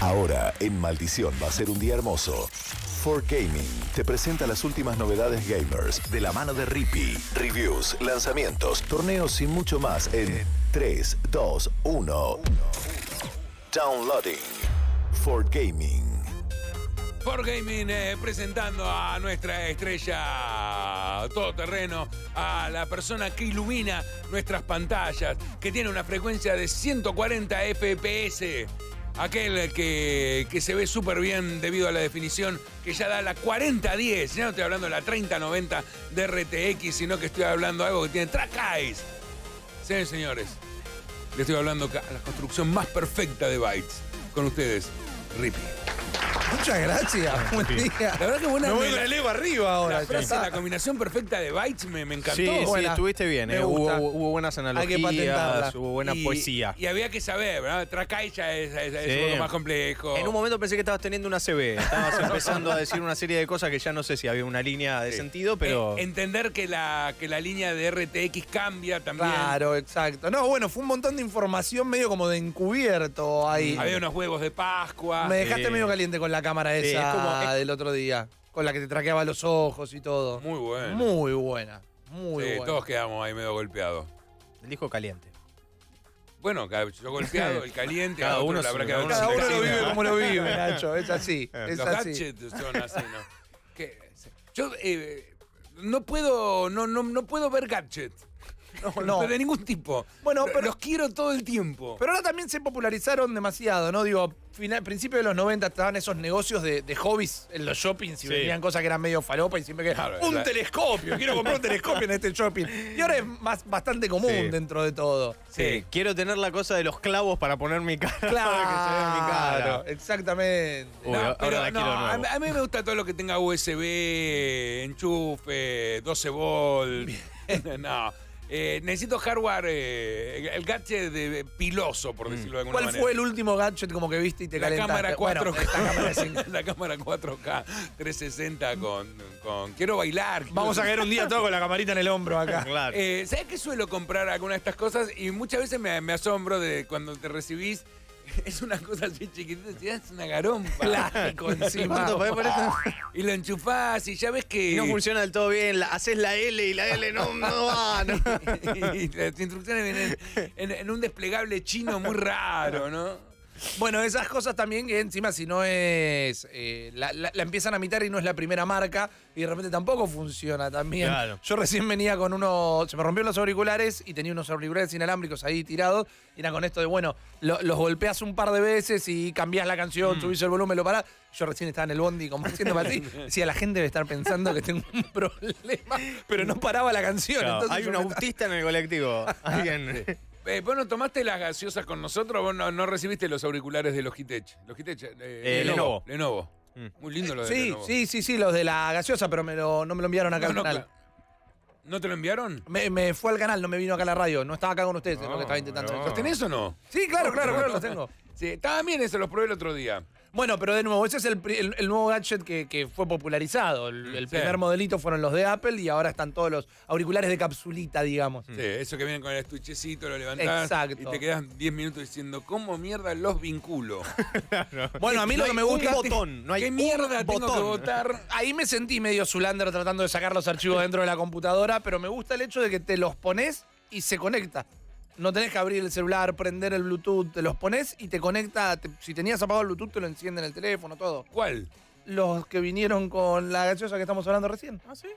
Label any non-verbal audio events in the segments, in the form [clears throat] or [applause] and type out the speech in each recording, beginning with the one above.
Ahora, en Maldición va a ser un día hermoso. For Gaming te presenta las últimas novedades gamers de la mano de Rippy. Reviews, lanzamientos, torneos y mucho más en 3, 2, 1. Downloading. For Gaming. For Gaming eh, presentando a nuestra estrella todoterreno, a la persona que ilumina nuestras pantallas, que tiene una frecuencia de 140 FPS aquel que, se ve súper bien debido a la definición, que ya da la 40-10, ya no estoy hablando de la 30-90 de RTX, sino que estoy hablando de algo que tiene track señores Sí, señores, le estoy hablando de la construcción más perfecta de bytes. Con ustedes, Rippy. Muchas gracias. Ah, buen día. La verdad que buena. Me voy con el arriba ahora. La, frase, la combinación perfecta de Bytes me, encantó. Sí, sí, estuviste bien. Eh. Hubo, hubo, buenas analogías, hubo buena poesía. Y había que saber, ¿verdad? Tracai es, es, uno más complejo. En un momento pensé que estabas teniendo una CB. Estabas [laughs] empezando a decir una serie de cosas que ya no sé si había una línea de sentido, pero. Eh, entender que la, que la línea de RTX cambia también. Claro, exacto. No, bueno, fue un montón de información medio como de encubierto ahí. Había unos huevos de Pascua. Me dejaste medio caliente con la la cámara esa del otro día, con la que te traqueaba los ojos y todo. Muy buena. Muy buena, muy Sí, buena. todos quedamos ahí medio golpeados. El hijo caliente. Bueno, yo golpeado, el caliente, Cada uno lo vive como lo vive, [laughs] Nacho, es así, es Los gadgets son así, ¿no? Yo eh, no puedo, no, no, no puedo ver gadgets. No, [laughs] De ningún tipo. Bueno, pero. Los quiero todo el tiempo. Pero ahora también se popularizaron demasiado, ¿no? Digo, final, principio de los 90 estaban esos negocios de, hobbies en los shoppings y venían cosas que eran medio falopa y siempre que. ¡Un telescopio! Quiero comprar un telescopio en este shopping. Y ahora es más, bastante común dentro de todo. Sí, quiero tener la cosa de los clavos para poner mi cara. Claro, exactamente. ahora a, mí me gusta todo lo que tenga USB, enchufe, 12 volt. [laughs] no, eh, necesito hardware, eh, el gadget de, piloso, por mm. decirlo de alguna manera. ¿Cuál fue el último gadget como que viste y te la calentaste? Cámara 4K, [laughs] la cámara 4K 360 con, con Quiero bailar. Vamos a caer un día todo con la camarita en el hombro acá. [laughs] Eh, ¿Sabes que suelo comprar alguna de estas cosas? Y muchas veces me, me asombro de cuando te recibís [laughs] es una cosa así chiquitita, es das un agarón plástico [laughs] encima. y lo enchufás y ya ves que. No funciona del todo bien, haces la L y la L no, no va. No. [laughs] y, las instrucciones vienen en un desplegable chino muy raro, ¿no? Bueno, esas cosas también que encima si no es... Eh, la, empiezan a mitar y no es la primera marca y de repente tampoco funciona también. Yo recién venía con uno... Se me rompieron los auriculares y tenía unos auriculares inalámbricos ahí tirados. Y era con esto de, bueno, los golpeas un par de veces y cambias la canción, mm. subís el volumen, lo parás. Yo recién estaba en el bondi como haciendo para ti. Decía, [laughs] la gente debe estar pensando que tengo un [laughs] problema, pero no paraba la canción. hay un autista en el colectivo. [laughs] Alguien... Eh, vos no tomaste las gaseosas con nosotros, vos no, recibiste los auriculares de Logitech. Logitech, eh, eh Lenovo. Lenovo. Mm. Muy lindo eh, lo de sí, Lenovo. Sí, sí, sí, los de la gaseosa, pero no me lo enviaron acá al canal. ¿No te lo enviaron? Me, fue al canal, no me vino acá a la radio. No estaba acá con ustedes, no, lo que ah, estaba intentando. ¿Los tenés o no? Sí, claro, claro, claro, los tengo. [laughs] Sí, estaban bien eso, los probé el otro día. Bueno, pero de nuevo, ese es el, nuevo gadget que, fue popularizado. El, primer modelito fueron los de Apple y ahora están todos los auriculares de capsulita, digamos. Sí, eso que vienen con el estuchecito, lo levantás Exacto. y te quedas 10 minutos diciendo, ¿cómo mierda los vinculo? [laughs] Bueno, a mí lo que me gusta... Un botón, no hay ¿Qué mierda botón. Ahí me sentí medio Zulander tratando de sacar los archivos dentro de la computadora, pero me gusta el hecho de que te los pones y se conecta no tenés que abrir el celular, prender el Bluetooth, te los pones y te conecta. si tenías apagado el Bluetooth, te lo enciende en el teléfono, todo. ¿Cuál? Los que vinieron con la gaseosa que estamos hablando recién. ¿Ah, sí?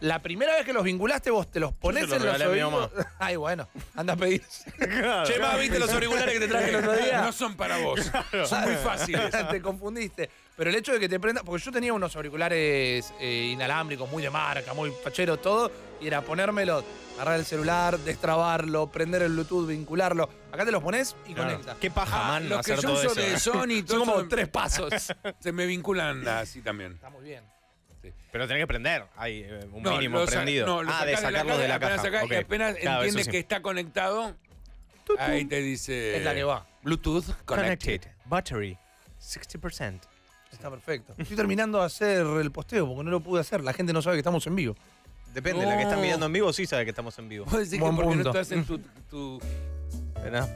La primera vez que los vinculaste, vos te los ponés en los oídos. [laughs] Ay, bueno, anda a pedir. che, ¿viste los auriculares que te traje el otro día? No son para vos. Son muy fáciles. [laughs] te confundiste. Pero el hecho de que te prenda. Porque yo tenía unos auriculares eh, inalámbricos, muy de marca, muy fachero, todo y era ponérmelo, agarrar el celular, destrabarlo, prender el Bluetooth, vincularlo. Acá te los pones y conectas. Qué paja, ah, los que yo uso de [laughs] Sony, Son como tres pasos. [laughs] se me vinculan así también. muy bien. Pero tenés que prender. Hay eh, un mínimo prendido. no, ah, de sacarlo de la caja. apenas apenas entiendes que está conectado, ahí te dice... Bluetooth connected. Battery. 60%. Está perfecto. Estoy terminando de hacer el posteo porque no lo pude hacer. La gente no sabe que estamos en vivo. Depende, la que está mirando oh. en vivo sí sabe que estamos en vivo. Vos decir que porque punto. no estás en tu... tu... Esperá.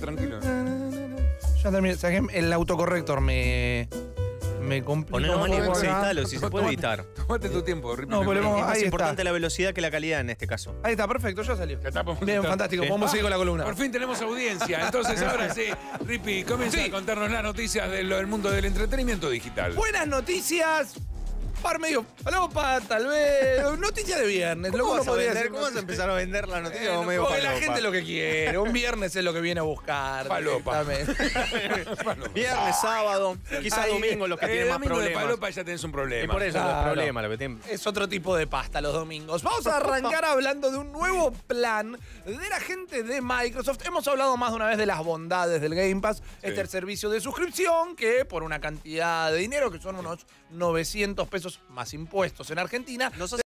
tranquilo. Ya terminé. el autocorrector, me. Me complica. Ponelo mal si se puede editar. Tómate tu tiempo, Ripi. No, volvemos- Es más importante la velocidad que la calidad en este caso. Ahí está, perfecto, ya salió. Bien, fantástico. Vamos a seguir con la columna. Por fin tenemos audiencia. Entonces ahora sí, Ripi, comienza a contarnos las noticias del mundo del entretenimiento digital. Buenas noticias par medio palopa, tal vez. Noticia de viernes. ¿Cómo, vas a, ¿Cómo a empezar a vender la noticia eh, la gente lo que quiere. Un viernes es lo que viene a buscar. Palopa. [laughs] Viernes, sábado, quizás domingo los que tienen eh, más problemas. De ya tenés un problema. por eso es Es otro tipo de pasta los domingos. Vamos a arrancar [laughs] hablando de un nuevo plan de la gente de Microsoft. Hemos hablado más de una vez de las bondades del Game Pass. Este es el servicio de suscripción que por una cantidad de dinero que son unos 900 pesos más impuestos en Argentina. Nos has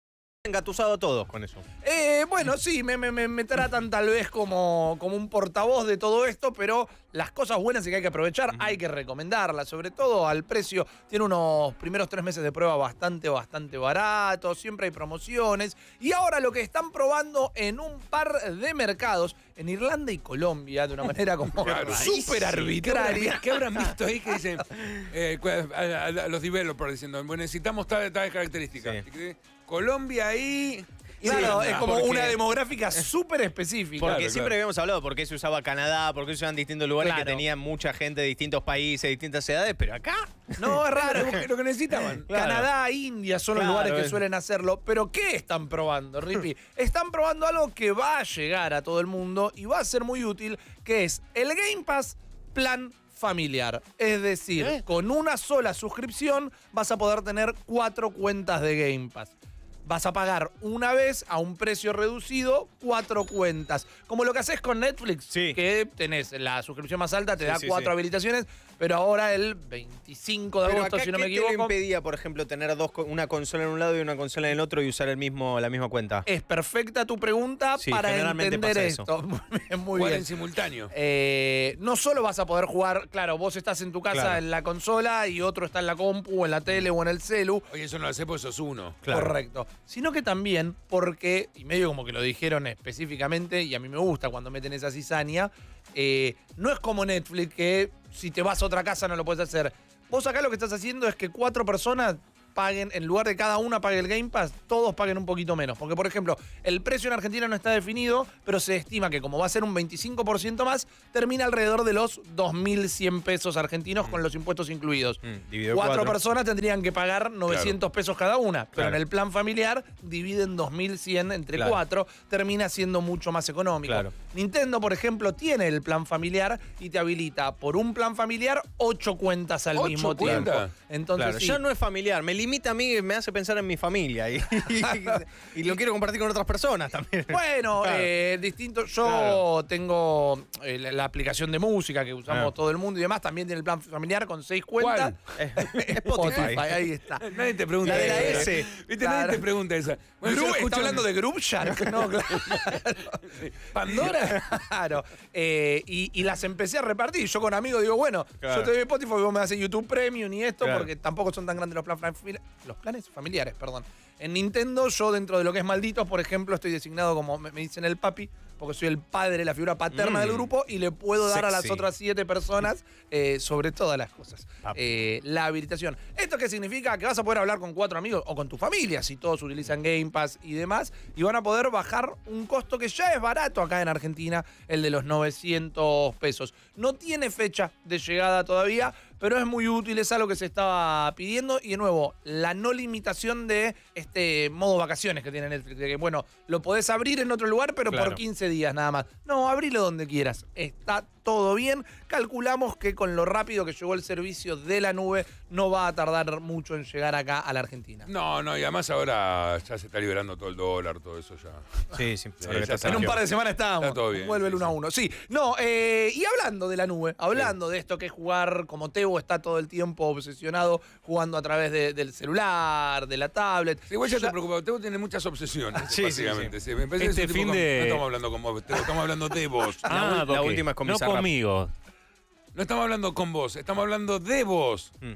engatusado a todos con eso. Eh, bueno, sí, me, me, me, tratan tal vez como, como un portavoz de todo esto, pero las cosas buenas y que hay que aprovechar, hay que recomendarlas, sobre todo al precio. Tiene unos primeros tres meses de prueba bastante, bastante barato siempre hay promociones. Y ahora lo que están probando en un par de mercados en Irlanda y Colombia de una manera como súper [laughs] arbitraria. ¿Qué habrán visto ahí que dicen [laughs] eh, a, los developers diciendo, bueno, necesitamos tal tales características? Colombia ahí. Claro, es como una demográfica súper específica. Porque siempre habíamos hablado por qué se usaba Canadá, por qué se usaban distintos lugares que tenían mucha gente de distintos países, de distintas edades, pero acá. [laughs] No, es raro, lo que- necesitaban. Canadá, India son los lugares que suelen hacerlo. Pero ¿qué están probando, Rippy? [laughs] Están probando algo que va a llegar a todo el mundo y va a ser muy útil, que es el Game Pass Plan familiar. Es decir, ¿Eh? con una sola suscripción vas a poder tener cuatro cuentas de Game Pass vas a pagar una vez a un precio reducido cuatro cuentas. Como lo que haces con Netflix, que tenés la suscripción más alta, te da cuatro habilitaciones pero ahora el 25 de agosto, si no me equivoco. ¿Qué impedía, por ejemplo, tener dos, una consola en un lado y una consola en el otro y usar el mismo, la misma cuenta? Es perfecta tu pregunta sí, para entender pasa esto. Eso. [laughs] Muy bien. en simultáneo. Eh, no solo vas a poder jugar, claro, vos estás en tu casa en la consola y otro está en la compu, o en la tele o en el celu. Oye, eso no lo hace porque sos uno. Claro. Correcto. Sino que también porque, y medio como que lo dijeron específicamente, y a mí me gusta cuando meten esa cizaña, eh, no es como Netflix que si te vas a otra casa no lo puedes hacer. Vos acá lo que estás haciendo es que cuatro personas paguen, en lugar de cada una pague el Game Pass, todos paguen un poquito menos. Porque, por ejemplo, el precio en Argentina no está definido, pero se estima que como va a ser un 25% más, termina alrededor de los 2.100 pesos argentinos con mm. los impuestos incluidos. Mm, cuatro, personas tendrían que pagar 900 pesos cada una, pero en el plan familiar dividen 2.100 entre cuatro, termina siendo mucho más económico. Nintendo, por ejemplo, tiene el plan familiar y te habilita por un plan familiar ocho cuentas al mismo tiempo. Entonces, claro, no es familiar, me limita a mí, me hace pensar en mi familia y, lo quiero compartir con otras personas también. Bueno, [laughs] eh, distinto, yo tengo eh, la, aplicación de música que usamos ah. todo el mundo y demás, también tiene el plan familiar con seis cuentas. ¿Cuál? [laughs] Spotify. ahí está. [laughs] Nadie te pregunta. de la ¿eh? S. ¿Viste? Nadie te pregunta esa. ¿Estás hablando de Group Shark? No, ¿Pandora? [laughs] claro. Eh, y, las empecé a repartir. Yo con amigos digo, bueno, yo te doy Spotify, vos me haces YouTube Premium y esto, porque tampoco son tan grandes los, los planes familiares. perdón. En Nintendo, yo dentro de lo que es Malditos, por ejemplo, estoy designado como me dicen el papi porque soy el padre, la figura paterna del mm. grupo, y le puedo dar a las otras siete personas eh, sobre todas las cosas. Eh, la habilitación. ¿Esto qué significa? Que vas a poder hablar con cuatro amigos o con tu familia, si todos utilizan Game Pass y demás, y van a poder bajar un costo que ya es barato acá en Argentina, el de los 900 pesos. No tiene fecha de llegada todavía, pero es muy útil, es algo que se estaba pidiendo. Y de nuevo, la no limitación de este modo vacaciones que tiene Netflix, que bueno, lo podés abrir en otro lugar, pero por 15 días nada más. No, abrilo donde quieras. Está todo bien. Calculamos que con lo rápido que llegó el servicio de la nube, no va a tardar mucho en llegar acá a la Argentina. No, no, y además ahora ya se está liberando todo el dólar, todo eso ya. Sí, sí. [laughs] en un par de semanas estábamos. Vuelve el 1 a 1. Sí, no, eh, y hablando de la nube, hablando de esto que es jugar como Teo está todo el tiempo obsesionado jugando a través del celular, de la tablet. igual ya, te preocupa, tiene muchas obsesiones. [laughs] básicamente. Sí, este No estamos hablando con vos, estamos hablando de vos. la, última es No conmigo. No estamos hablando con vos, estamos hablando de vos. Mm.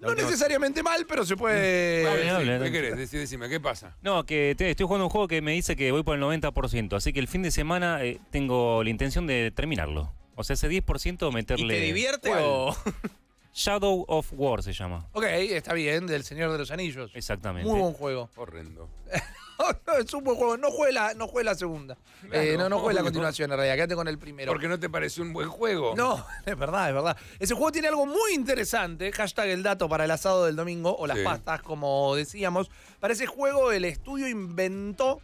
No necesariamente mal, pero se puede. ¿Qué querés? decime, ¿qué pasa? No, que estoy jugando un juego que me dice que voy por el 90%, así que el fin de semana eh, tengo la intención de terminarlo. O sea, ese 10% meterle. ¿Y ¿Te divierte [laughs] Shadow of War se llama. Ok, está bien, del Señor de los Anillos. Exactamente. Muy buen juego. Horrendo. [laughs] es un buen juego. No juegue la, no la segunda. Eh, no, no juegue la continuación, en realidad. Quédate con el primero. Porque no te parece un buen juego. No, [laughs] es verdad, es verdad. Ese juego tiene algo muy interesante. Hashtag el dato para el asado del domingo o las pastas, como decíamos. Para ese juego, el estudio inventó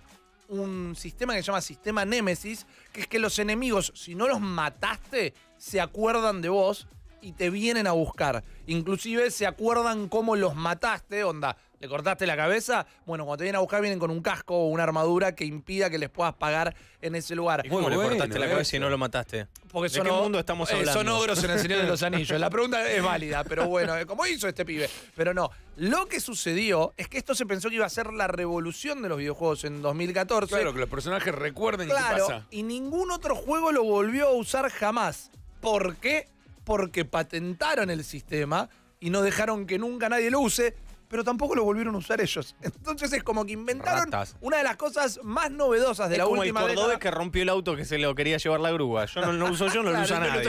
un sistema que se llama sistema Némesis, que es que los enemigos, si no los mataste, se acuerdan de vos y te vienen a buscar. Inclusive se acuerdan cómo los mataste, onda, ¿Le cortaste la cabeza? Bueno, cuando te vienen a buscar, vienen con un casco o una armadura que impida que les puedas pagar en ese lugar. ¿Y cómo le cortaste la eh. cabeza y no lo mataste? Porque son, mundo estamos eh, hablando? son ogros en el Señor de los [laughs] Anillos. La pregunta es válida, pero bueno, eh, ¿cómo hizo este pibe? Pero no. Lo que sucedió es que esto se pensó que iba a ser la revolución de los videojuegos en 2014. Claro, que los personajes recuerden qué pasa. Y ningún otro juego lo volvió a usar jamás. ¿Por qué? Porque patentaron el sistema y no dejaron que nunca nadie lo use pero tampoco lo volvieron a usar ellos. [laughs] Entonces es como que inventaron una de las cosas más novedosas de es la como última el que rompió el auto que se lo quería llevar la grúa. Yo no lo uso yo, no lo uso usa nadie.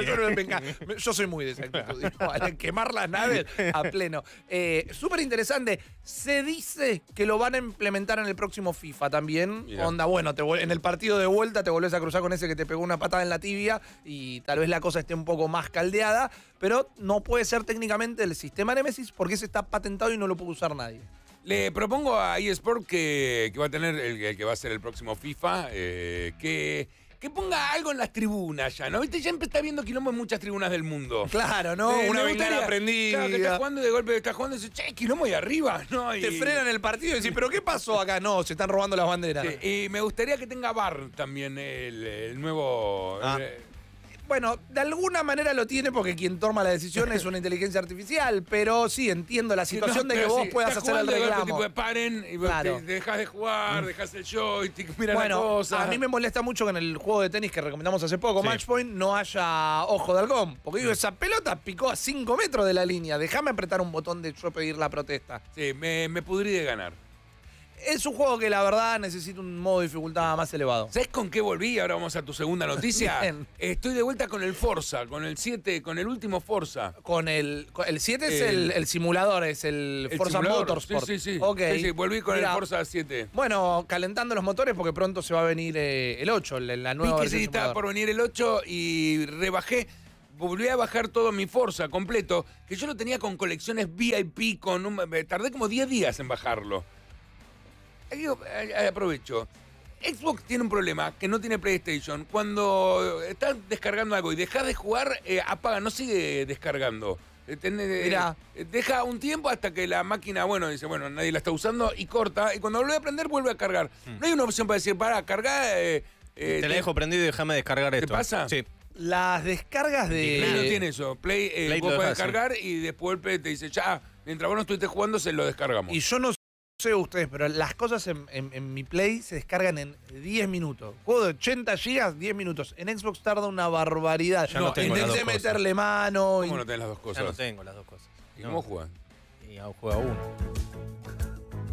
Yo, soy muy de esa [laughs] actitud. quemar las naves a pleno. Eh, Súper interesante. Se dice que lo van a implementar en el próximo FIFA también. Onda, bueno, en el partido de vuelta te volvés a cruzar con ese que te pegó una patada en la tibia y tal vez la cosa esté un poco más caldeada, pero no puede ser técnicamente el sistema Nemesis porque ese está patentado y no lo puedo usar nadie. Le propongo a eSport que, va a tener el, que va a ser el próximo FIFA, eh, que, ponga algo en las tribunas ya, ¿no? Viste, ya está viendo quilombo en muchas tribunas del mundo. Claro, ¿no? Eh, Una vez aprendí. Claro, que estás jugando de golpe, estás jugando y dices, che, quilombo ahí arriba, ¿no? Te frenan el partido y decís, ¿pero qué pasó acá? No, se están robando las banderas. y me gustaría que tenga bar también el, nuevo... Ah. Eh, bueno, de alguna manera lo tiene porque quien toma la decisión es una inteligencia artificial, pero sí entiendo la situación de que vos puedas hacer el reclamo. Tipo de paren y claro. dejas de jugar, mm. dejas el joystick, miran bueno, cosas. A mí me molesta mucho que en el juego de tenis que recomendamos hace poco, Match Matchpoint, no haya ojo de algón, Porque digo, esa pelota picó a 5 metros de la línea. Déjame apretar un botón de yo pedir la protesta. Sí, me, me de ganar es un juego que la verdad necesita un modo de dificultad más elevado. ¿Sabes con qué volví? Ahora vamos a tu segunda noticia. [laughs] Estoy de vuelta con el Forza, con el 7, con el último Forza. Con el. el 7 es el, simulador, es el, Forza Motorsport. Sí, sí, sí. Sí, volví con el Forza 7. Bueno, calentando los motores porque pronto se va a venir eh, el 8, la, nueva que sí por venir el 8 y rebajé. Volví a bajar todo mi Forza completo, que yo lo tenía con colecciones VIP, con un- me tardé como 10 días en bajarlo. Aquí eh, eh, eh, aprovecho. Xbox tiene un problema que no tiene PlayStation. Cuando estás descargando algo y dejas de jugar, apaga, no sigue descargando. Deja un tiempo hasta que la máquina, bueno, dice, bueno, nadie la está usando y corta. Y cuando vuelve a prender, vuelve a cargar. Hmm. No hay una opción para decir, para, cargar. te la dejo prendido y déjame descargar esto. ¿Te pasa? Sí. Las descargas de. Play no tiene eso. Play, lo vos cargar y después el Play te dice, ya, mientras vos no estuviste jugando, se lo descargamos. Y yo no no sé ustedes, pero las cosas en, mi Play se descargan en 10 minutos. Juego de 80 GB, 10 minutos. En Xbox tarda una barbaridad. Ya no, Intenté meterle mano. ¿Cómo no tenés las dos cosas? Ya no tengo las dos cosas. ¿Y cómo juegan? Y juega uno.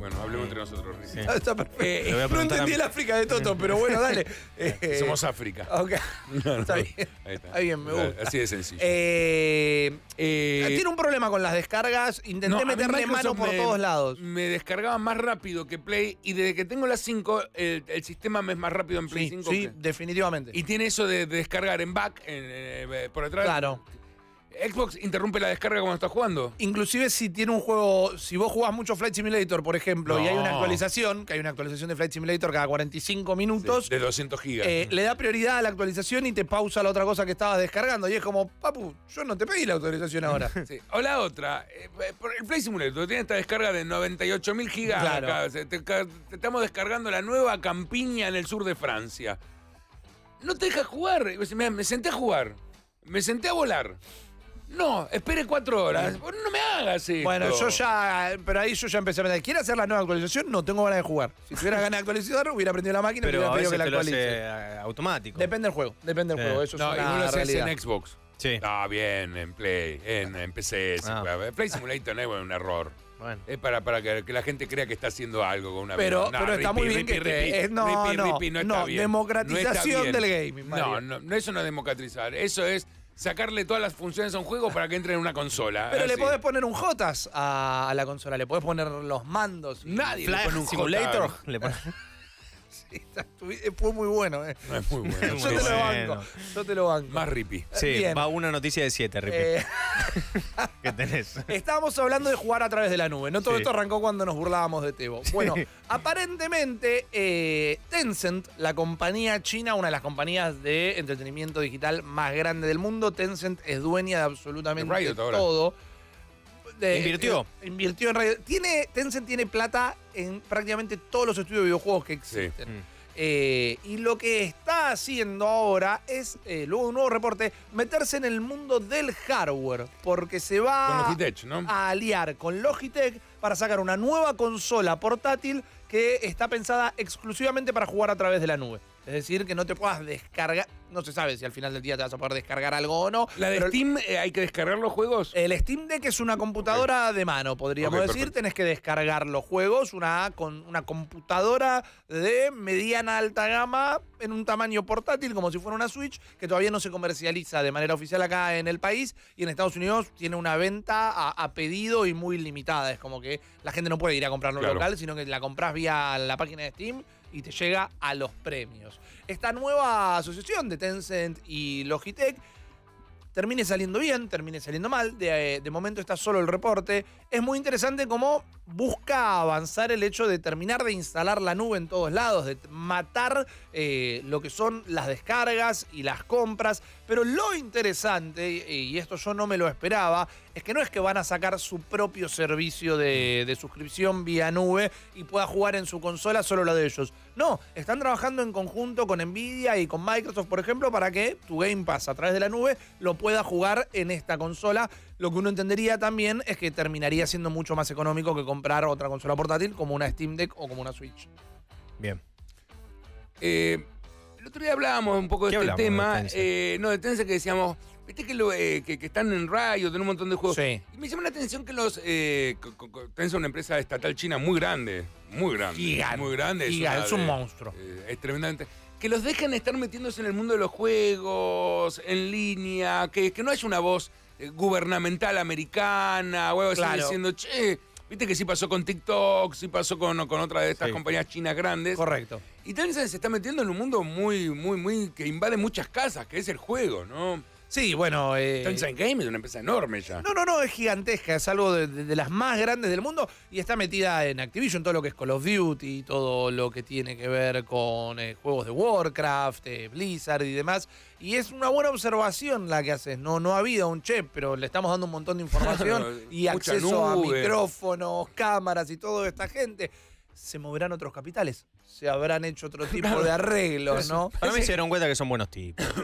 Bueno, hablemos entre eh, nosotros. está eh, perfecto. Eh, no entendí el África de Toto, pero bueno, dale. [laughs] Somos África. Ok. [laughs] Está bien. Ahí está. bien, me Así de sencillo. Eh, tiene un problema con las descargas. Intenté meterle mano por todos lados. Me descargaba más rápido que Play y desde que tengo las 5, el, sistema me es más rápido en Play Sí, 5. sí, definitivamente. Y tiene eso de, descargar en back, por detrás Claro. Xbox interrumpe la descarga cuando estás jugando. Inclusive si tiene un juego, si vos jugás mucho Flight Simulator, por ejemplo, y hay una actualización, que hay una actualización de Flight Simulator cada 45 minutos. de 200 gigas. Eh, le da prioridad a la actualización y te pausa la otra cosa que estabas descargando. Y es como, papu, yo no te pedí la autorización ahora. [laughs] O la otra, eh, el Flight Simulator tiene esta descarga de 98.000 gigas. Claro. Te, estamos descargando la nueva campiña en el sur de Francia. No te dejas jugar. me senté a jugar. Me senté a volar. No, espere cuatro horas. No me hagas esto. Bueno, yo ya. Pero ahí yo ya empecé a pensar. ¿Quiere hacer la nueva actualización? No tengo ganas de jugar. Si tuviera ganas de actualizar, hubiera aprendido la máquina y Pero hubiera pedido que la lo actualice. hace eh, automático. Depende del juego. Depende del juego. Eso es y no lo haces en Xbox. Sí. Ah, bien, en Play, en, en PC. Ah. Play Simulator no es un error. Bueno. Es para, para que, la gente crea que está haciendo algo con una Pero, pero está muy bien que eh, no, no, no, está bien. democratización del gaming. No, no, no, eso no es democratizar. Eso es sacarle todas las funciones a un juego para que entre en una consola. [laughs] Pero le podés poner un Jotas a, la consola, le podés poner los mandos. Nadie le pone un Simulator. [laughs] [laughs] Eh, fue muy bueno, ¿eh? No es muy [laughs] bueno. Yo te lo banco. Yo te lo banco. Más Ripi. Eh, sí, va una noticia de siete, Ripi. Eh, [laughs] ¿Qué tenés? Estábamos hablando de jugar a través de la nube. No todo esto arrancó cuando nos burlábamos de Tebo. Bueno, aparentemente Tencent, la compañía china, una de las compañías de entretenimiento digital más grande del mundo, Tencent es dueña de absolutamente todo invirtió. Eh, invirtió en radio. Tiene, Tencent tiene plata en prácticamente todos los estudios de videojuegos que existen. Mm. Eh, y lo que está haciendo ahora es, eh, luego de un nuevo reporte, meterse en el mundo del hardware, porque se va a aliar con Logitech para sacar una nueva consola portátil que está pensada exclusivamente para jugar a través de la nube. Es decir, que no te puedas descargar. No se sabe si al final del día te vas a poder descargar algo o no. ¿La de Steam eh, hay que descargar los juegos? El Steam Deck es una computadora de mano, podríamos decir. Tenés que descargar los juegos, una, con una computadora de mediana alta gama en un tamaño portátil, como si fuera una Switch, que todavía no se comercializa de manera oficial acá en el país. Y en Estados Unidos tiene una venta a, pedido y muy limitada. Es como que la gente no puede ir a comprarlo local, sino que la compras vía la página de Steam y te llega a los premios. Esta nueva asociación de Tencent y Logitech termine saliendo bien, termine saliendo mal. Eh, de, momento está solo el reporte. Es muy interesante cómo busca avanzar el hecho de terminar de instalar la nube en todos lados, de matar eh, lo que son las descargas y las compras. Pero lo interesante, y esto yo no me lo esperaba, es que no es que van a sacar su propio servicio de, de suscripción vía nube y pueda jugar en su consola solo lo de ellos no, están trabajando en conjunto con Nvidia y con Microsoft, por ejemplo, para que tu Game Pass a través de la nube lo pueda jugar en esta consola. Lo que uno entendería también es que terminaría siendo mucho más económico que comprar otra consola portátil como una Steam Deck o como una Switch. Bien. Eh, el otro día hablábamos un poco de este tema, eh, no, de que decíamos, Viste que, lo, eh, están en Rayo, en un montón de juegos. Sí. Y me llama la atención que los. Eh, tenés una empresa estatal china muy grande. Muy grande. Muy grande. Gigante, es, un monstruo. Eh, es tremendamente que los dejen estar metiéndose en el mundo de los juegos, en línea, que, que no haya una voz eh, gubernamental americana, huevos diciendo, che, viste que sí pasó con TikTok, sí pasó con, otra de estas compañías chinas grandes. Correcto. Y Tencent se está metiendo en un mundo muy, muy, muy, que invade muchas casas, que es el juego, ¿no? Sí, bueno. Eh, Tencent Game es una empresa enorme ya. No, no, no, es gigantesca. Es algo de, las más grandes del mundo y está metida en Activision, todo lo que es Call of Duty, todo lo que tiene que ver con eh, juegos de Warcraft, eh, Blizzard y demás. Y es una buena observación la que haces. No, no ha habido un chef, pero le estamos dando un montón de información [laughs] y acceso a micrófonos, cámaras y toda esta gente se moverán otros capitales. Se habrán hecho otro tipo [laughs] de arreglos, ¿no? Para me hicieron dieron cuenta que son buenos tipos. [laughs]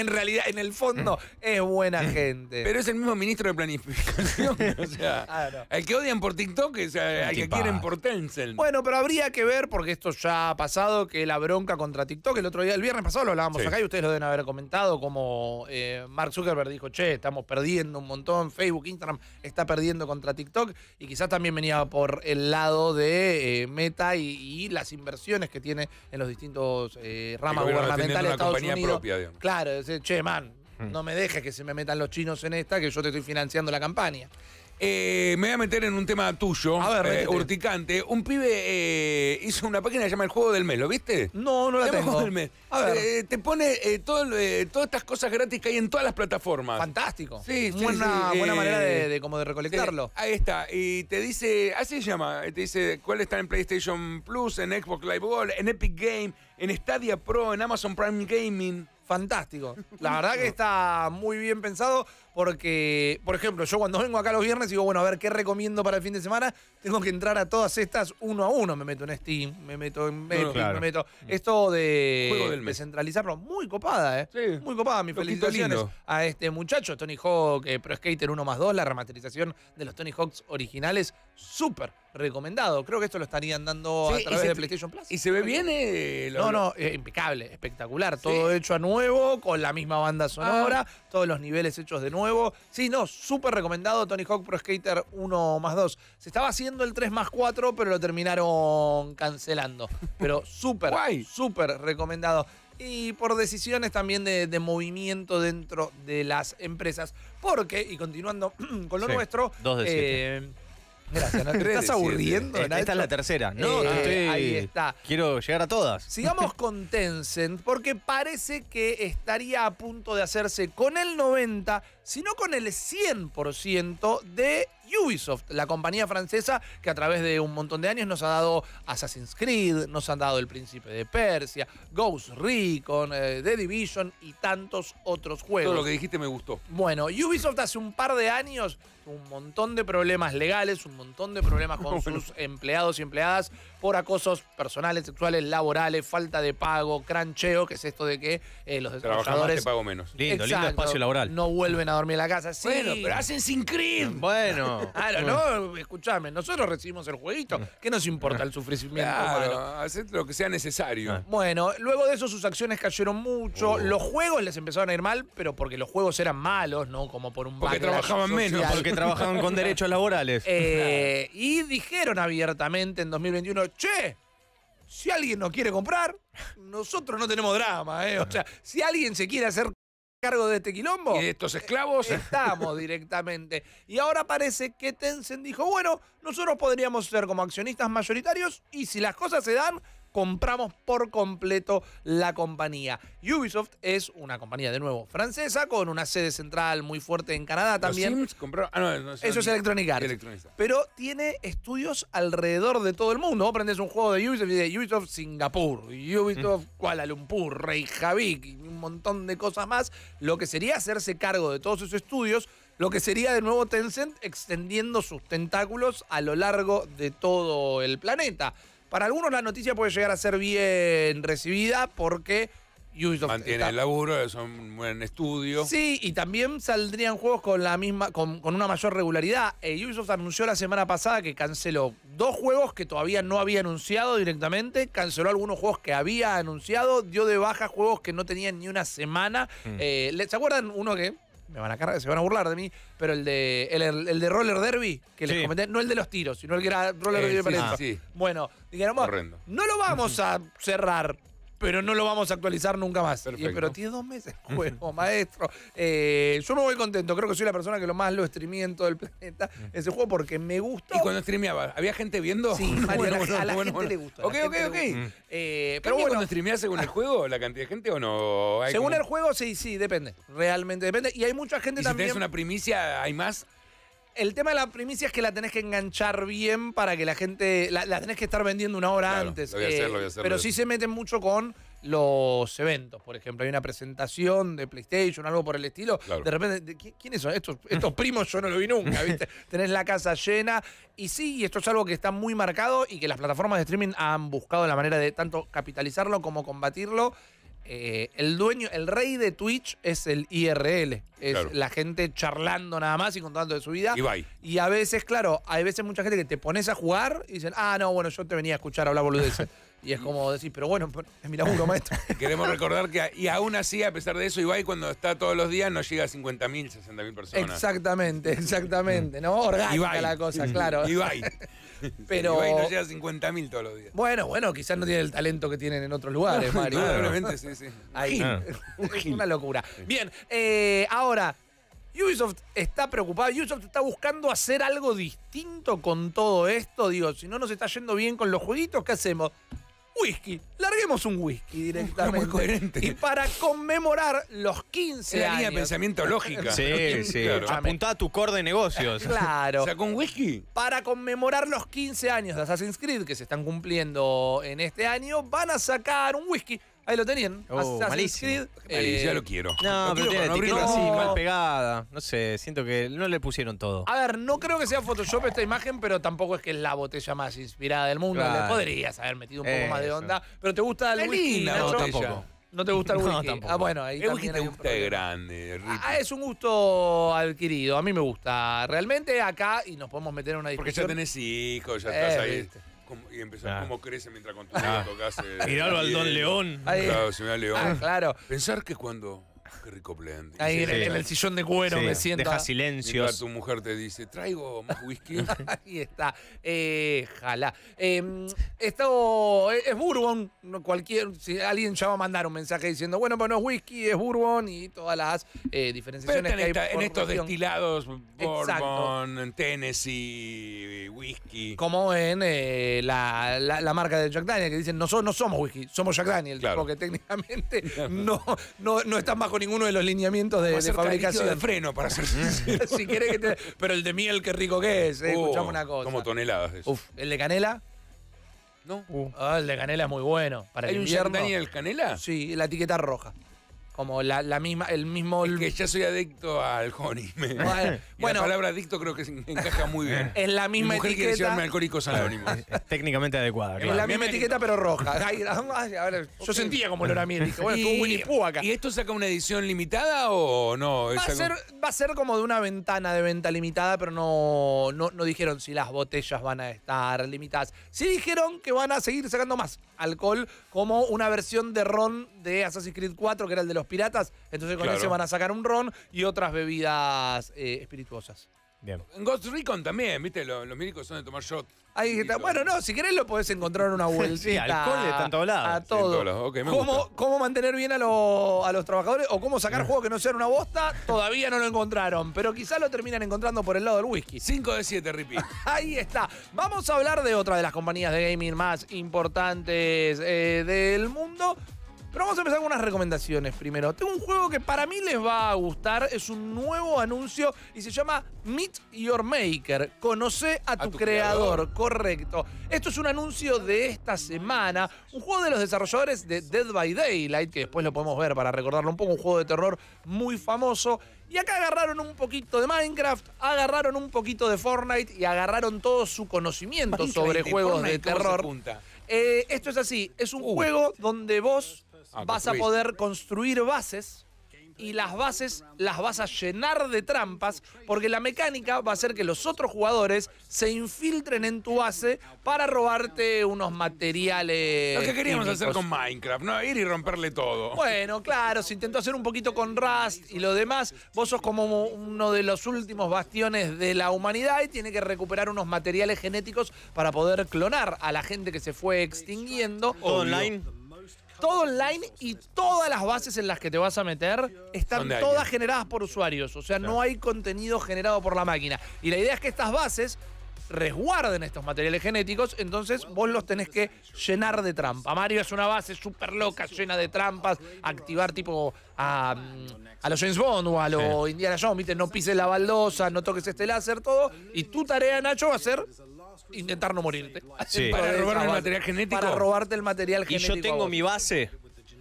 en realidad, en el fondo, mm. es buena mm. gente. Pero es el mismo ministro de planificación. [laughs] o sea, [laughs] ah, que odian por TikTok es eh, al que quieren por Tencent. Bueno, pero habría que ver, porque esto ya ha pasado, que la bronca contra TikTok, el otro día, el viernes pasado lo hablábamos acá y ustedes lo deben haber comentado, como eh, Mark Zuckerberg dijo, che, estamos perdiendo un montón, Facebook, Instagram está perdiendo contra TikTok y quizás también venía por el lado de eh, Meta y, las inversiones que tiene en los distintos ramas gubernamentales de Estados Unidos. claro, es che, man, mm. no me dejes que se me metan los chinos en esta, que yo te estoy financiando la campaña. Eh, me voy a meter en un tema tuyo, eh, urticante. Un pibe eh, hizo una página que se llama El Juego del Mes, ¿lo viste? No, no la tengo. del A ver. te pone todo, todas estas cosas gratis que hay en todas las plataformas. Fantástico. Sí, Buena, buena manera de, como de recolectarlo. ahí está. Y te dice, así se llama, te dice cuál está en PlayStation Plus, en Xbox Live Gold, en Epic Game, en Stadia Pro, en Amazon Prime Gaming fantástico. La verdad que está muy bien pensado porque, por ejemplo, yo cuando vengo acá los viernes digo, bueno, a ver qué recomiendo para el fin de semana, tengo que entrar a todas estas uno a uno. Me meto en Steam, me meto en Netflix, me meto. Mm. Esto de, descentralizarlo, muy copada, ¿eh? Sí. Muy copada. Mis felicitaciones a este muchacho, Tony Hawk, eh, Pro Skater 1 más 2, la remasterización de los Tony Hawks originales, súper recomendado. Creo que esto lo estarían dando a través de PlayStation Plus. ¿Y se ve bien? Eh, no, no, impecable, espectacular. Todo hecho a nuevo, con la misma banda ah. sonora, todos los niveles hechos de nuevo nuevo. Sí, no, súper recomendado Tony Hawk Pro Skater 1 más 2. Se estaba haciendo el 3 más 4, pero lo terminaron cancelando. Pero [laughs] súper, súper recomendado. Y por decisiones también de, movimiento dentro de las empresas. Porque, y continuando [clears throat] con lo nuestro, dos de eh, Gracias, [laughs] ¿no? estás aburriendo? Esta, es la tercera. No, eh, eh, ahí está. Quiero llegar a todas. Sigamos [laughs] con Tencent, porque parece que estaría a punto de hacerse con el 90 sino con el 100% de Ubisoft, la compañía francesa que a través de un montón de años nos ha dado Assassin's Creed, nos han dado El Príncipe de Persia, Ghost Recon, eh, The Division y tantos otros juegos. Todo lo que dijiste me gustó. Bueno, Ubisoft hace un par de años un montón de problemas legales, un montón de problemas con [laughs] sus empleados y empleadas por acosos personales, sexuales, laborales, falta de pago, crancheo, que es esto de que eh, los trabajadores. pago menos. Lindo, lindo espacio laboral. No vuelven a dormir en la casa. Sí, pero hacen sin crimen. Bueno. [laughs] Claro, no, escúchame, nosotros recibimos el jueguito. Mm. ¿Qué nos importa el sufrimiento? Claro, lo que sea necesario. Ah. Bueno, luego de eso sus acciones cayeron mucho. Oh. Los juegos les empezaron a ir mal, pero porque los juegos eran malos, ¿no? Como por un Porque trabajaban menos. Porque trabajaban con [laughs] derechos laborales. Eh, y dijeron abiertamente en 2021, che, si alguien nos quiere comprar, nosotros no tenemos drama, ¿eh? O sea, si alguien se quiere hacer cargo de este quilombo. Y de estos esclavos. Eh, estamos directamente. Y ahora parece que Tencent dijo, bueno, nosotros podríamos ser como accionistas mayoritarios y si las cosas se dan, compramos por completo la compañía. Ubisoft es una compañía, de nuevo, francesa, con una sede central muy fuerte en Canadá también. Ah, Eso es Electronic Arts. Pero tiene estudios alrededor de todo el mundo. aprendes un juego de Ubisoft y de Ubisoft Singapur, Ubisoft mm. Kuala Lumpur, Reykjavik y un montón de cosas más. Lo que sería hacerse cargo de todos esos estudios lo que sería de nuevo Tencent extendiendo sus tentáculos a lo largo de todo el planeta. Para algunos la noticia puede llegar a ser bien recibida porque Ubisoft mantiene el laburo, es un buen estudio. Sí, y también saldrían juegos con la misma, con, una mayor regularidad. Eh, Ubisoft anunció la semana pasada que canceló dos juegos que todavía no había anunciado directamente, canceló algunos juegos que había anunciado, dio de baja juegos que no tenían ni una semana. Mm. Eh, ¿Se acuerdan uno que me se van a burlar de mí, pero el de el, de roller derby que les comenté, no el de los tiros, sino el que era roller derby eh, de para Bueno, dijéramos, no lo vamos a cerrar pero no lo vamos a actualizar nunca más. pero tiene dos meses el [laughs] juego, maestro. Eh, yo me voy contento, creo que soy la persona que lo más lo todo del planeta mm. ese juego porque me gusta. ¿Y cuando streameaba? ¿Había gente viendo? Sí, [laughs] a la, gente le gusta. Ok, ok, ok. Mm. Eh, pero cuando streameas según el juego la cantidad de gente o no? según el juego, sí, sí, depende. Realmente depende. Y hay mucha gente también. Si tenés una primicia, ¿hay más? el tema de la primicia es que la tenés que enganchar bien para que la gente. La, tenés que estar vendiendo una hora antes. pero sí se meten mucho con los eventos. Por ejemplo, hay una presentación de PlayStation, algo por el estilo. De repente, ¿quiénes son? Estos, estos primos yo no lo vi nunca, ¿viste? [laughs] Tenés la casa llena. Y sí, esto es algo que está muy marcado y que las plataformas de streaming han buscado la manera de tanto capitalizarlo como combatirlo. Eh, el dueño, el rey de Twitch es el IRL. Es la gente charlando nada más y contando de su vida. Y, y a veces, claro, hay veces mucha gente que te pones a jugar y dicen, ah, no, bueno, yo te venía a escuchar hablar boludeces. [laughs] Y es como decir, pero bueno, es mi laburo, [laughs] maestro. Queremos recordar que, y aún así, a pesar de eso, Ibai cuando está todos los días no llega a 50.000, 60.000 personas. Exactamente, exactamente. No, orgánica la cosa, claro. Ibai. [laughs] Pero... Ibai no llega a 50.000 todos los días. Bueno, bueno, quizás no tiene el talento que tienen en otros lugares, [laughs] Mario. Probablemente, sí, sí. Ahí. Una locura. Bien, eh, ahora, Ubisoft está preocupado, Ubisoft está buscando hacer algo distinto con todo esto. Digo, si no nos está yendo bien con los jueguitos, ¿qué hacemos? whisky. Larguemos un whisky directamente. Muy coherente. Y para conmemorar los 15 años. línea de pensamiento lógica. Sí, sí. a tu core de negocios. claro. [laughs] ¿Sacó un whisky? Para conmemorar los 15 años de Assassin's Creed que se están cumpliendo en este año, van a sacar un whisky Ahí lo tenían. Oh, eh, malísimo. ya lo quiero. No, pero tiene así, mal pegada. No sé, siento que no le pusieron todo. A ver, no creo que sea Photoshop esta imagen, pero tampoco es que es la botella más inspirada del mundo. podrías haber metido un poco más de onda. Pero te gusta el whisky, no, tampoco. ¿No te gusta el [laughs] whisky? No, tampoco. Ah, bueno, ahí el te gusta grande. Ah, es un gusto adquirido. A mí me gusta. Realmente acá, y nos podemos meter en una discusión. Porque ya tenés hijos, ya eh, estás ahí y empezar ah. cómo crece mientras con tu ah. tocas. Eh, Miralo al Don León. Claro, señor León. Ah, claro. Pensar que cuando rico blend. Ahí en, el- sillón de cuero me siento. Deja ¿ah? tu mujer te dice, traigo más whisky. [laughs] Ahí está. Eh, jala. Em, esto es, Bourbon. Cualquier, alguien ya va a mandar un mensaje diciendo, bueno, pero no es whisky, es Bourbon y todas las eh, diferenciaciones en, que hay en estos destilados, bourbon, Tennessee, whisky. Como en eh, la, marca de Jack Daniel, que dicen, nosotros no somos whisky, somos Jack Daniel, Claro. porque técnicamente [laughs] no, no, no están bajo ninguno de los lineamientos de, fabricación. de freno, para [laughs] si Pero el de miel, qué rico que es. Eh, escuchamos uh, una cosa. Como toneladas. ¿el de canela? No. Ah, el de canela es muy bueno. Para el invierno. un canela? Sí, la etiqueta roja como la, misma, el mismo. que ya soy adicto al honey. [laughs] Bueno, la palabra adicto creo que encaja muy bien. [laughs] Es la misma etiqueta. Quiere técnicamente adecuada. Es la misma etiqueta, pero roja. [laughs] Yo sentía como lo era Dije, bueno, Pooh acá. ¿Y esto saca una edición limitada o no? Va a, ser, va a ser como de una ventana de venta limitada, pero no, no, no dijeron si las botellas van a estar limitadas. Sí dijeron que van a seguir sacando más alcohol, como una versión de ron de Assassin's Creed 4, que era el de los piratas, entonces con eso van a sacar un ron y otras bebidas eh, espirituosas. Bien. En Ghost Recon también, ¿viste? Los, médicos son de tomar shot. está. Bueno, no, si querés lo podés encontrar en una vuelta [laughs] sí, alcohol de tanto lado. A todo. ¿Cómo, ¿Cómo, mantener bien a, los trabajadores o cómo sacar juegos que no sean una bosta? Todavía no lo encontraron, pero quizás lo terminan encontrando por el lado del whisky. 5 de 7, repeat. [laughs] Ahí está. Vamos a hablar de otra de las compañías de gaming más importantes eh, del mundo. Pero vamos a empezar con unas recomendaciones primero. Tengo un juego que para mí les va a gustar, es un nuevo anuncio y se llama Meet Your Maker. Conoce a, tu, creador. correcto. Esto es un anuncio de esta semana, un juego de los desarrolladores de Dead by Daylight, que después lo podemos ver para recordarlo un poco, un juego de terror muy famoso. Y acá agarraron un poquito de Minecraft, agarraron un poquito de Fortnite y agarraron todo su conocimiento sobre juegos de terror. Eh, esto es así, es un uh. juego donde vos vas a poder construir bases y las bases las vas a llenar de trampas porque la mecánica va a hacer que los otros jugadores se infiltren en tu base para robarte unos materiales. Lo que queríamos hacer con Minecraft, ¿no? Ir y romperle todo. Bueno, claro, se intentó hacer un poquito con Rust y lo demás. Vos sos como uno de los últimos bastiones de la humanidad y tiene que recuperar unos materiales genéticos para poder clonar a la gente que se fue extinguiendo. online? todo online y todas las bases en las que te vas a meter están todas generadas por usuarios. O sea, no hay contenido generado por la máquina. Y la idea es que estas bases resguarden estos materiales genéticos, entonces vos los tenés que llenar de trampa. Mario es una base súper loca, llena de trampas, activar tipo a, mm, los James Bond o a los Indiana Jones, no pises la baldosa, no toques este láser, todo, y tu tarea, Nacho, va a ser intentar no morirte. Sí. Para el material genético. Para robarte el material genético. Y yo tengo mi base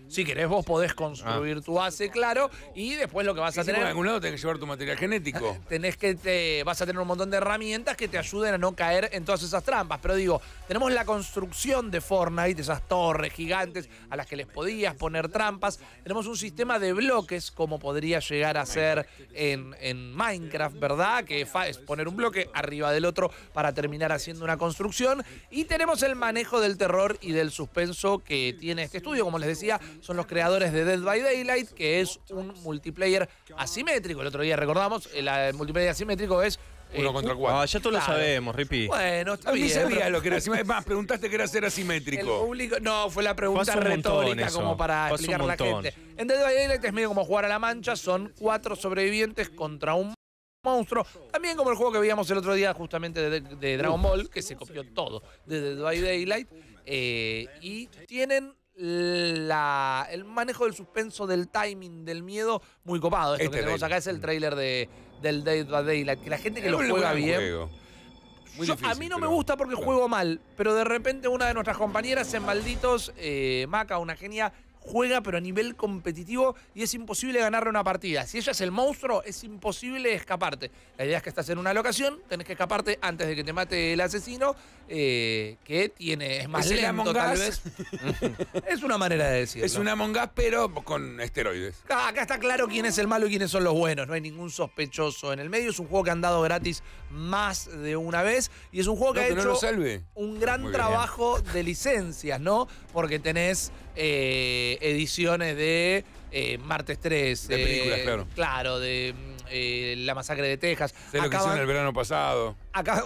si querés, vos podés construir ah. tu base, claro, y después lo que vas a tener. En algún lado tenés que llevar tu material genético. [laughs] Tenés que te, vas a tener un montón de herramientas que te ayuden a no caer en todas esas trampas. Pero digo, tenemos la construcción de Fortnite, esas torres gigantes a las que les podías poner trampas. Tenemos un sistema de bloques, como podría llegar a ser en, en Minecraft, ¿verdad? Que es poner un bloque arriba del otro para terminar haciendo una construcción. Y tenemos el manejo del terror y del suspenso que tiene este estudio, como les decía, son los creadores de Dead by Daylight, que es un multiplayer asimétrico. El otro día recordamos, eh, el, multiplayer asimétrico es eh, uno contra cuatro. Ah, ya todos lo sabemos, Ripi. Bueno, está bien. sabía lo que era asimétrico. [laughs] Es más, preguntaste que era ser asimétrico. no, fue la pregunta retórica como para explicar a la gente. En Dead by Daylight es medio como jugar a la mancha. Son cuatro sobrevivientes contra un monstruo. También como el juego que veíamos el otro día justamente de, Dragon Ball, que se copió todo de Dead by Daylight. Eh, y tienen la, el manejo del suspenso, del timing, del miedo, muy copado. Esto este que tenemos acá es el trailer de, del Day by Day, la gente que lo juega bien. a mí no me gusta porque juego mal, pero de repente una de nuestras compañeras en Malditos, eh, Maca, una genia, juega pero a nivel competitivo y es imposible ganarle una partida. Si ella es el monstruo, es imposible escaparte. La idea es que estás en una locación, tenés que escaparte antes de que te mate el asesino, eh, que tiene, es más lento tal vez. [laughs] es una manera de decirlo. Es una mongas pero con esteroides. Ah, acá está claro quién es el malo y quiénes son los buenos, no hay ningún sospechoso en el medio, es un juego que han dado gratis más de una vez y es un juego que ha hecho un gran trabajo de licencias, ¿no? Porque tenés eh, ediciones de eh, Martes 3. De películas, claro. Claro, de mm, eh, La Masacre de Texas. De lo que hicieron el verano pasado. Acá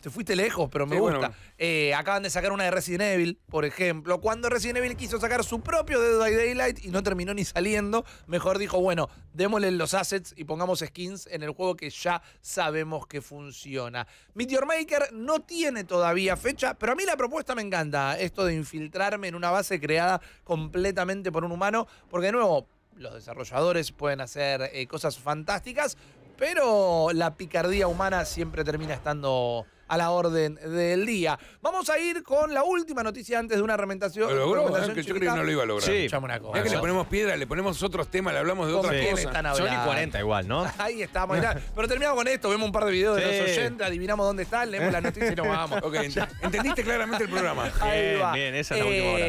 te fuiste lejos, pero me gusta. Eh, acaban de sacar una de Resident Evil, por ejemplo. Cuando Resident Evil quiso sacar su propio Dead by Daylight y no terminó ni saliendo, mejor dijo, bueno, démosle los assets y pongamos skins en el juego que ya sabemos que funciona. Meteor Maker no tiene todavía fecha, pero a mí la propuesta me encanta. Esto de infiltrarme en una base creada completamente por un humano, porque de nuevo, los desarrolladores pueden hacer eh, cosas fantásticas, pero la picardía humana siempre termina estando a la orden del día. Vamos a ir con la última noticia antes de una reglamentación. Lo logró, eh, que yo creo que no lo iba a lograr. una cosa. Ya que le ponemos piedra, le ponemos otros temas, le hablamos de otras cosa cosas. Son y 40 igual, ¿no? [laughs] Ahí estamos. Pero terminamos con esto, vemos un par de videos de los oyentes, adivinamos dónde están, leemos la noticia y nos vamos. entendiste claramente el programa. [laughs] bien, esa es la última hora.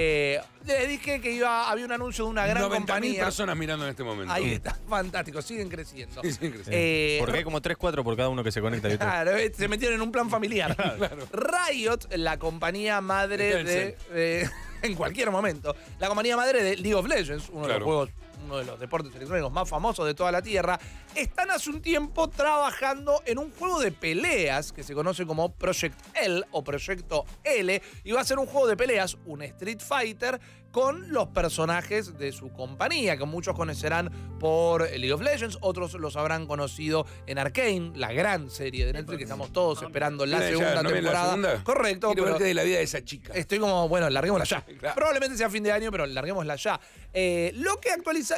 Eh, dije que iba, había un anuncio de una gran 90 compañía. personas mirando en este momento. Ahí está, fantástico, siguen creciendo. siguen creciendo. Eh, Porque hay como 3, 4 por cada uno que se conecta. YouTube. Claro, se metieron en un plan familiar [laughs] Riot, la compañía madre de, [laughs] En cualquier momento. La compañía madre de League of Legends, uno de los juegos uno de los deportes electrónicos más famosos de toda la Tierra, están hace un tiempo trabajando en un juego de peleas que se conoce como Project L o Proyecto L, y va a ser un juego de peleas, un Street Fighter, con los personajes de su compañía, que muchos conocerán por League of Legends, otros los habrán conocido en Arkane, la gran serie de Netflix que estamos todos ah, esperando la segunda temporada. Correcto. de la vida de esa chica. Estoy como, bueno, larguémosla ya. [laughs] Probablemente sea fin de año, pero larguémosla ya. Eh, lo que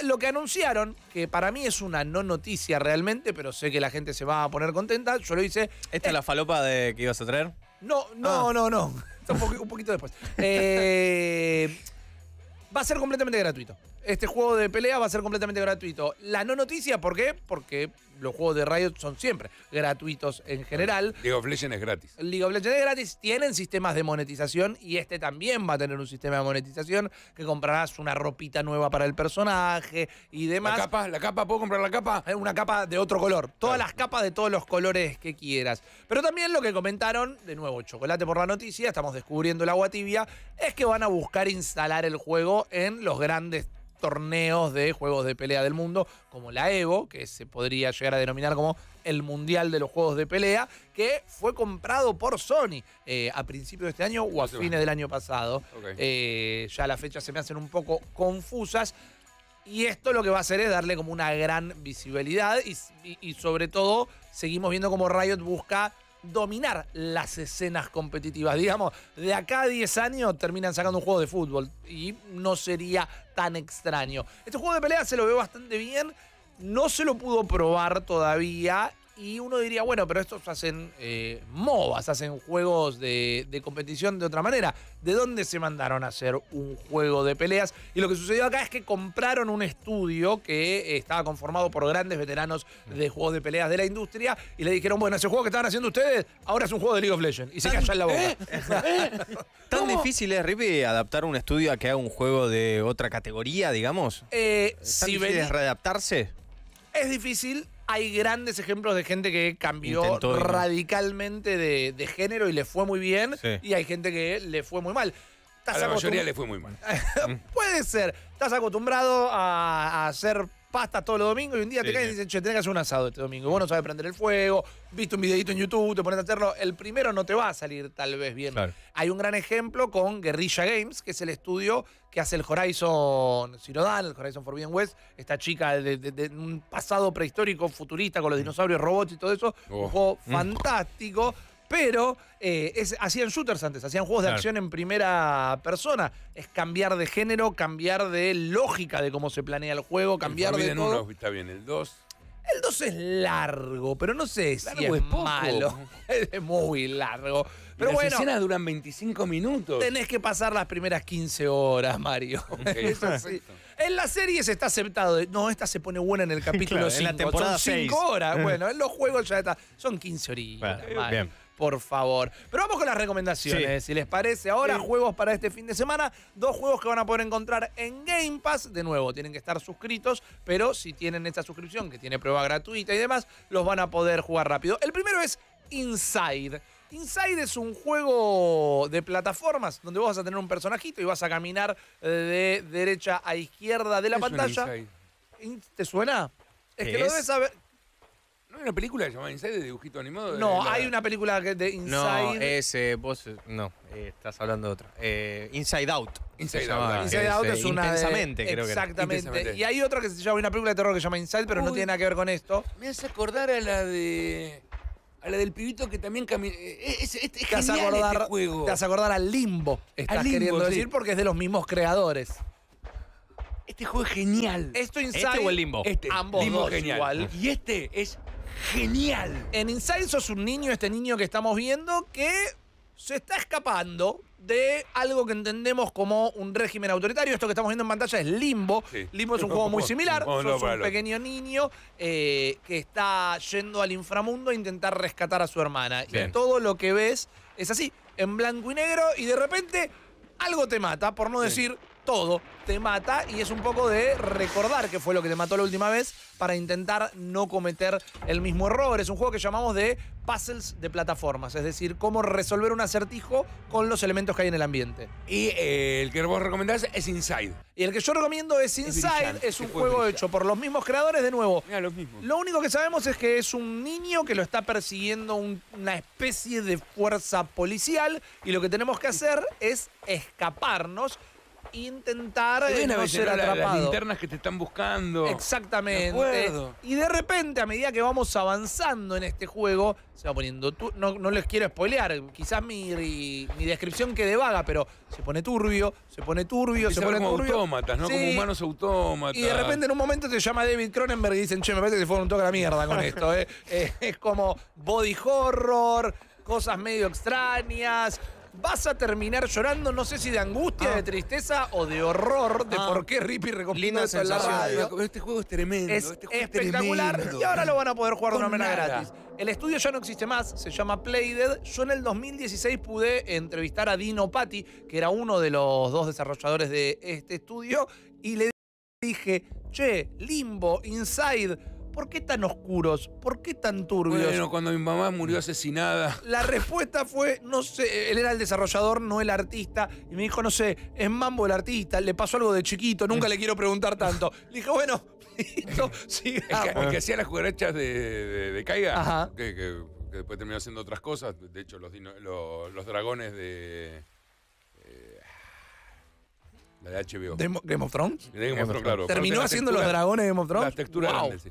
lo que anunciaron, que para mí es una no noticia realmente, pero sé que la gente se va a poner contenta, yo lo hice. ¿Esta es eh, la falopa de que ibas a traer? No, no, ah. no, no. [laughs] un poquito después. [laughs] Eh, va a ser completamente gratuito. Este juego de pelea va a ser completamente gratuito. La no noticia, ¿por qué? Porque los juegos de Riot son siempre gratuitos en general. League of Legends es gratis. League of Legends es gratis, tienen sistemas de monetización y este también va a tener un sistema de monetización que comprarás una ropita nueva para el personaje y demás. La capa, la capa, ¿puedo comprar la capa? Es eh, una capa de otro color. Todas las capas de todos los colores que quieras. Pero también lo que comentaron, de nuevo, chocolate por la noticia, estamos descubriendo el agua tibia, es que van a buscar instalar el juego en los grandes torneos de juegos de pelea del mundo, como la Evo, que se podría llegar a denominar como el Mundial de los Juegos de Pelea, que fue comprado por Sony eh, a principios de este año o a fines del año pasado. Eh, ya las fechas se me hacen un poco confusas. Y esto lo que va a hacer es darle como una gran visibilidad y, y sobre todo seguimos viendo cómo Riot busca dominar las escenas competitivas. Digamos, de acá a 10 años terminan sacando un juego de fútbol y no sería tan extraño. Este juego de pelea se lo ve bastante bien. No se lo pudo probar todavía y uno diría, bueno, pero estos hacen eh, hacen juegos de, competición de otra manera. ¿De dónde se mandaron a hacer un juego de peleas? Y lo que sucedió acá es que compraron un estudio que eh, estaba conformado por grandes veteranos de juegos de peleas de la industria y le dijeron, bueno, ese juego que estaban haciendo ustedes ahora es un juego de League of Legends. Y se cayó la boca. [laughs] ¿Eh? [laughs] ¿Tan difícil es, ¿eh, Rippy, adaptar un estudio a que haga un juego de otra categoría, digamos? ¿Tan si difícil readaptarse? Es difícil, hay grandes ejemplos de gente que cambió radicalmente de, género y le fue muy bien, y hay gente que le fue muy mal. A la mayoría le fue muy mal. [laughs] Puede ser. Estás acostumbrado a, a ser pasta todos los domingos y un día te caen y dicen, che, tenés que hacer un asado este domingo. Y vos no sabes prender el fuego, viste un videito en YouTube, te pones a hacerlo. El primero no te va a salir tal vez bien. Hay un gran ejemplo con Guerrilla Games, que es el estudio que hace el Horizon Zero el Horizon Forbidden West, esta chica de, un pasado prehistórico, futurista, con los mm. dinosaurios, robots y todo eso. Un oh. juego mm. fantástico pero eh, hacían shooters antes, hacían juegos de acción en primera persona. Es cambiar de género, cambiar de lógica de cómo se planea el juego, cambiar de. está bien, el 2. El 2 es largo, pero no sé si es, malo. [laughs] es muy largo. Pero las escenas duran 25 minutos. Tenés que pasar las primeras 15 horas, Mario. [laughs] En Eso sí. En serie se está aceptado. No, esta se pone buena en el [laughs] capítulo 5. en la temporada Son 5 horas. bueno, en los juegos ya está. Son 15 horitas, Mario. por favor. Pero vamos con las recomendaciones, si les parece. Ahora, juegos para este fin de semana. Dos juegos que van a poder encontrar en Game Pass. De nuevo, tienen que estar suscritos, pero si tienen esta suscripción que tiene prueba gratuita y demás, los van a poder jugar rápido. El primero es Inside. Inside es un juego de plataformas donde vos vas a tener un personajito y vas a caminar eh, de derecha a izquierda de la pantalla. ¿Te suena? Es que lo debes saber. ¿No hay una película se llama Inside de dibujito animado? No, eh, hay una película de Inside. Eh, no, No, estás hablando de otra. Inside Out. Inside Out. es, una. Intensamente, Exactamente. Y hay otra que se llama. Una película de terror que se llama Inside, pero no tiene nada que ver con esto. Me hace acordar a la de a la del pibito que también camina. Eh, eh, es, es, es genial este te vas a acordar al limbo, estás queriendo decir, porque es de los mismos creadores. Este juego es genial. Esto este Inside. Este o el limbo. Este, Ambos limbo dos genial. Y este es genial. En Inside sos un niño, este niño que estamos viendo, que se está escapando de algo que entendemos como un régimen autoritario. Esto que estamos viendo en pantalla es Limbo. Limbo es un juego muy similar. Es [laughs] un pequeño niño eh, que está yendo al inframundo a intentar rescatar a su hermana. Y todo lo que ves es así, en blanco y negro, y de repente algo te mata, por no decir todo te mata y es un poco de recordar que fue lo que te mató la última vez para intentar no cometer el mismo error. Es un juego que llamamos de puzzles de plataformas, es decir, cómo resolver un acertijo con los elementos que hay en el ambiente. Y eh, el que vos recomendás es Inside. Y el que yo recomiendo es Inside, es, un juego hecho por los mismos creadores de nuevo. Mira, lo mismo. Lo único que sabemos es que es un niño que lo está persiguiendo una especie de fuerza policial y lo que tenemos que hacer es escaparnos intentar eh, no ser Las linternas que te están buscando. Exactamente. Y de repente, a medida que vamos avanzando en este juego, se va poniendo. no, les quiero spoilear, quizás mi, mi descripción quede vaga, pero se pone turbio, se pone turbio, se pone como autómatas, ¿no? Como humanos autómatas. Y de repente en un momento te llama David Cronenberg y dicen, che, me parece que se fueron un toque a la mierda con esto, eh, [laughs] eh es como body horror cosas medio extrañas, vas a terminar llorando, no sé si de angustia, ah. de tristeza o de horror de ah. por qué Rippy recopiló la Este juego es tremendo. Es este espectacular y ahora lo van a poder jugar de una manera gratis. El estudio ya no existe más, se llama Playdead. Yo en el 2016 pude entrevistar a Dino Patti, que era uno de los dos desarrolladores de este estudio, y le dije, che, Limbo, Inside ¿Por qué tan oscuros? ¿Por qué tan turbios? Bueno, cuando mi mamá murió asesinada. La respuesta fue, no sé, él era el desarrollador, no el artista. Y me dijo, no sé, es mambo el artista, le pasó algo de chiquito, nunca le quiero preguntar tanto. Le dije, bueno, [laughs] listo, sigamos. El que, hacía las cucarachas de, Caiga, Que, después terminó haciendo otras cosas. De hecho, los, los, dragones de... Eh, la de HBO. ¿De Game of Thrones? De Game, of Thrones, claro. ¿Terminó haciendo los dragones de Game of Thrones? La textura sí.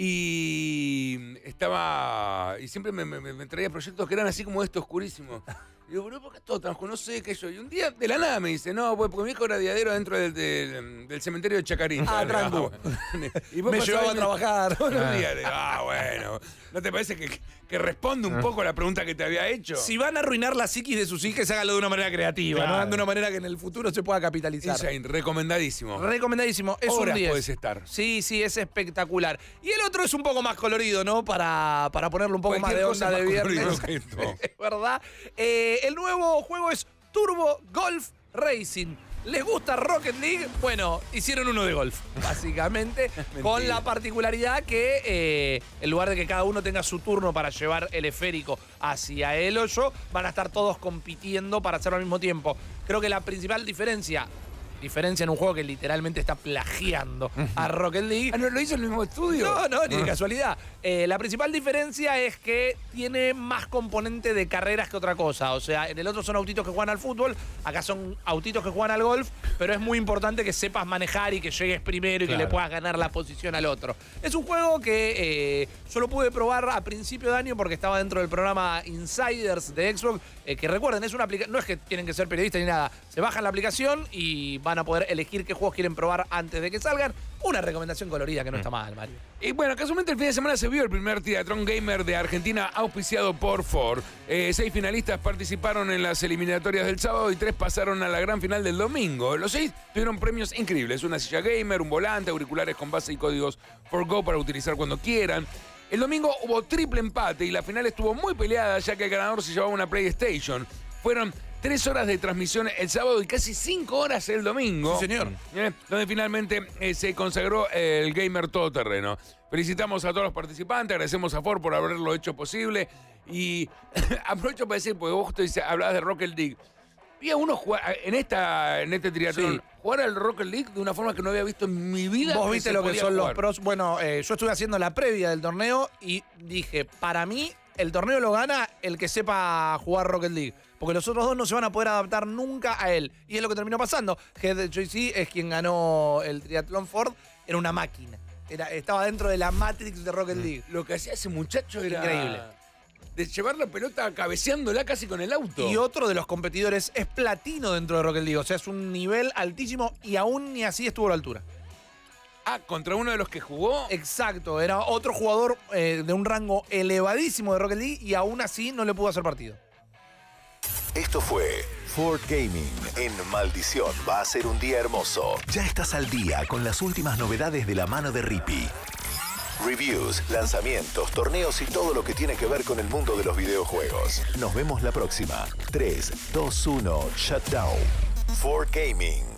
Y estaba. Y siempre me, traía proyectos que eran así como estos, oscurísimo Y digo, bro, ¿por qué tranco No sé qué yo. Y un día de la nada me dice, no, pues, porque mi hijo era diadero dentro del, cementerio de Chacarín. Ah, tranquilo. [laughs] Ah, y [laughs] me llevaba a trabajar. días. ah, [laughs] bueno. ¿No te parece que, que responde un ah. poco a la pregunta que te había hecho. Si van a arruinar la psiquis de sus hijas, hágalo de una manera creativa, ¿no? De una manera que en el futuro se pueda capitalizar. Insane, recomendadísimo. Recomendadísimo, es estar. Sí, sí, es espectacular. Y el otro es un poco más colorido, ¿no? Para, para ponerle un poco más de onda de más viernes. [laughs] Es ¿Verdad? Eh, el nuevo juego es Turbo Golf Racing. ¿Les gusta Rocket League? Bueno, hicieron uno de golf, [laughs] básicamente, [laughs] con la particularidad que eh, en lugar de que cada uno tenga su turno para llevar el esférico hacia el hoyo, van a estar todos compitiendo para hacerlo al mismo tiempo. Creo que la principal diferencia diferencia en un juego que literalmente está plagiando a Rocket League. Ah, ¿no lo hizo el mismo estudio? No, no, ni de ah. casualidad. Eh, la principal diferencia es que tiene más componente de carreras que otra cosa. O sea, en el otro son autitos que juegan al fútbol, acá son autitos que juegan al golf, pero es muy importante que sepas manejar y que llegues primero y que le puedas ganar la posición al otro. Es un juego que solo eh, pude probar a principio de año porque estaba dentro del programa Insiders de Xbox, eh, que recuerden, es una no es que tienen que ser periodistas ni nada, se baja la aplicación y van a poder elegir qué juegos quieren probar antes de que salgan. Una recomendación colorida que no está mm. mal, Mario. Y bueno, casualmente el fin de semana se vio el primer Tiratron Gamer de Argentina auspiciado por Ford. Eh, seis finalistas participaron en las eliminatorias del sábado y tres pasaron a la gran final del domingo. Los seis tuvieron premios increíbles. Una silla gamer, un volante, auriculares con base y códigos for Go para utilizar cuando quieran. El domingo hubo triple empate y la final estuvo muy peleada ya que el ganador se llevaba una PlayStation. Fueron Tres horas de transmisión el sábado y casi cinco horas el domingo. Sí, señor. Eh, donde finalmente eh, se consagró el gamer todoterreno. Felicitamos a todos los participantes, agradecemos a Ford por haberlo hecho posible. Y [laughs] aprovecho para decir, porque vos te hablabas de Rocket League. Vi a uno eh, en, esta, en este triatlón, jugar al Rocket League de una forma que no había visto en mi vida. Vos viste lo que son los pros. Bueno, yo estuve haciendo la previa del torneo y dije, para mí, el torneo lo gana el que sepa jugar Rocket League porque los otros dos no se van a poder adaptar nunca a él. Y es lo que terminó pasando. Head JC es quien ganó el triatlón Ford, era una máquina. Era, estaba dentro de la Matrix de Rocket mm. League. Lo que hacía ese muchacho era increíble. De llevar la pelota cabeceándola casi con el auto. Y otro de los competidores es platino dentro de Rocket League. O sea, es un nivel altísimo y aún ni así estuvo a la altura. Ah, contra uno de los que jugó. Exacto, era otro jugador eh, de un rango elevadísimo de Rocket League y aún así no le pudo hacer partido. Esto fue Ford Gaming en Maldición. Va a ser un día hermoso. Ya estás al día con las últimas novedades de la mano de Rippy. Reviews, lanzamientos, torneos y todo lo que tiene que ver con el mundo de los videojuegos. Nos vemos la próxima. 3, 2, 1, Shutdown. Ford Gaming.